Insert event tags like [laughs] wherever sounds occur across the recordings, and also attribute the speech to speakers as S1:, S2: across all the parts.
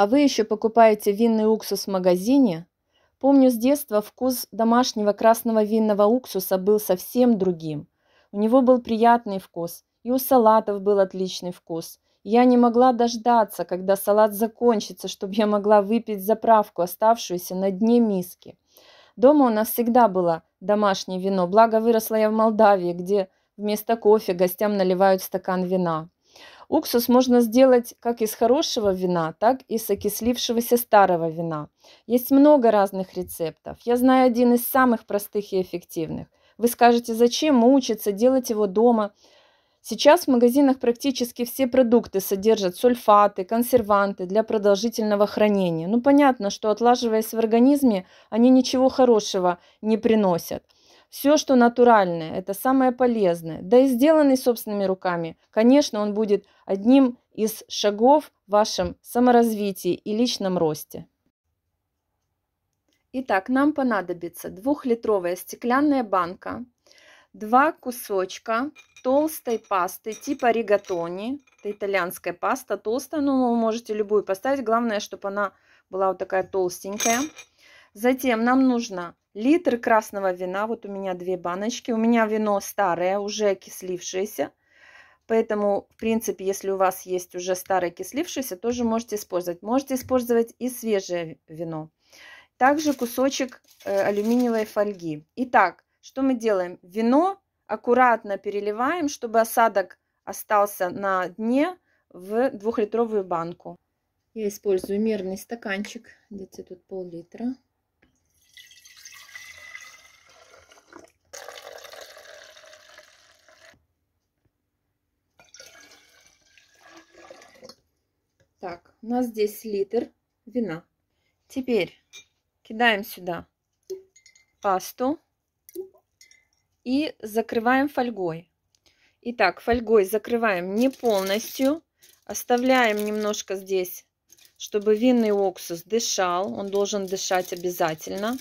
S1: а вы еще покупаете винный уксус в магазине? Помню с детства вкус домашнего красного винного уксуса был совсем другим. У него был приятный вкус, и у салатов был отличный вкус. Я не могла дождаться, когда салат закончится, чтобы я могла выпить заправку, оставшуюся на дне миски. Дома у нас всегда было домашнее вино, благо выросла я в Молдавии, где вместо кофе гостям наливают стакан вина. Уксус можно сделать как из хорошего вина, так и из окислившегося старого вина. Есть много разных рецептов. Я знаю один из самых простых и эффективных. Вы скажете, зачем мучиться, делать его дома? Сейчас в магазинах практически все продукты содержат сульфаты, консерванты для продолжительного хранения. Ну понятно, что отлаживаясь в организме, они ничего хорошего не приносят – все, что натуральное, это самое полезное. Да и сделанный собственными руками, конечно, он будет одним из шагов в вашем саморазвитии и личном росте. Итак, нам понадобится двухлитровая стеклянная банка, два кусочка толстой пасты типа ригатони. Это итальянская паста, толстая, но вы можете любую поставить. Главное, чтобы она была вот такая толстенькая. Затем нам нужно литр красного вина. Вот у меня две баночки. У меня вино старое, уже окислившееся Поэтому, в принципе, если у вас есть уже старое окислившееся тоже можете использовать. Можете использовать и свежее вино. Также кусочек э, алюминиевой фольги. Итак, что мы делаем? Вино аккуратно переливаем, чтобы осадок остался на дне в двухлитровую банку. Я использую мерный стаканчик, где-то тут пол-литра. у нас здесь литр вина. Теперь кидаем сюда пасту и закрываем фольгой. Итак, фольгой закрываем не полностью, оставляем немножко здесь, чтобы винный уксус дышал, он должен дышать обязательно.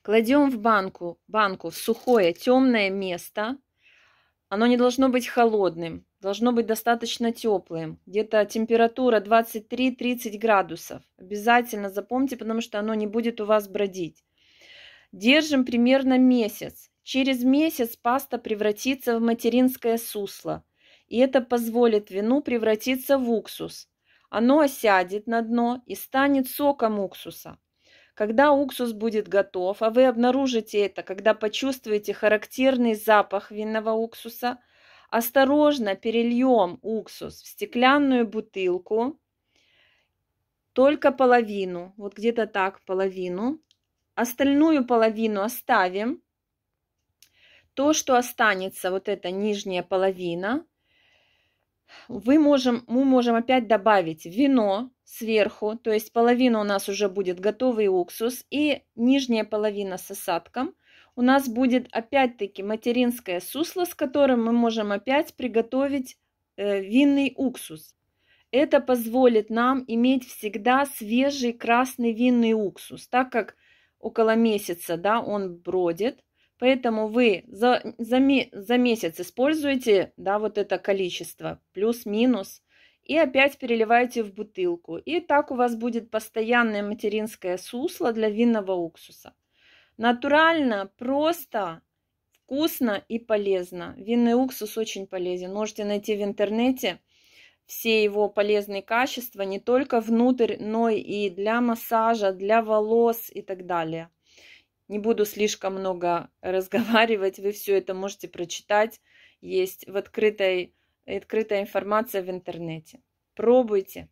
S1: Кладем в банку, банку в сухое темное место, оно не должно быть холодным. Должно быть достаточно теплым. Где-то температура 23-30 градусов. Обязательно запомните, потому что оно не будет у вас бродить. Держим примерно месяц. Через месяц паста превратится в материнское сусло. И это позволит вину превратиться в уксус. Оно осядет на дно и станет соком уксуса. Когда уксус будет готов, а вы обнаружите это, когда почувствуете характерный запах винного уксуса – Осторожно перельем уксус в стеклянную бутылку, только половину, вот где-то так половину. Остальную половину оставим. То, что останется, вот эта нижняя половина, вы можем, мы можем опять добавить вино сверху, то есть половина у нас уже будет готовый уксус и нижняя половина с осадком – у нас будет опять-таки материнское сусло, с которым мы можем опять приготовить э, винный уксус. Это позволит нам иметь всегда свежий красный винный уксус, так как около месяца да, он бродит. Поэтому вы за, за, за месяц используете да, вот это количество, плюс-минус, и опять переливаете в бутылку. И так у вас будет постоянное материнское сусло для винного уксуса. Натурально, просто, вкусно и полезно. Винный уксус очень полезен. Можете найти в интернете все его полезные качества не только внутрь, но и для массажа, для волос и так далее. Не буду слишком много [laughs] разговаривать, вы все это можете прочитать. Есть в открытой, открытая информация в интернете. Пробуйте.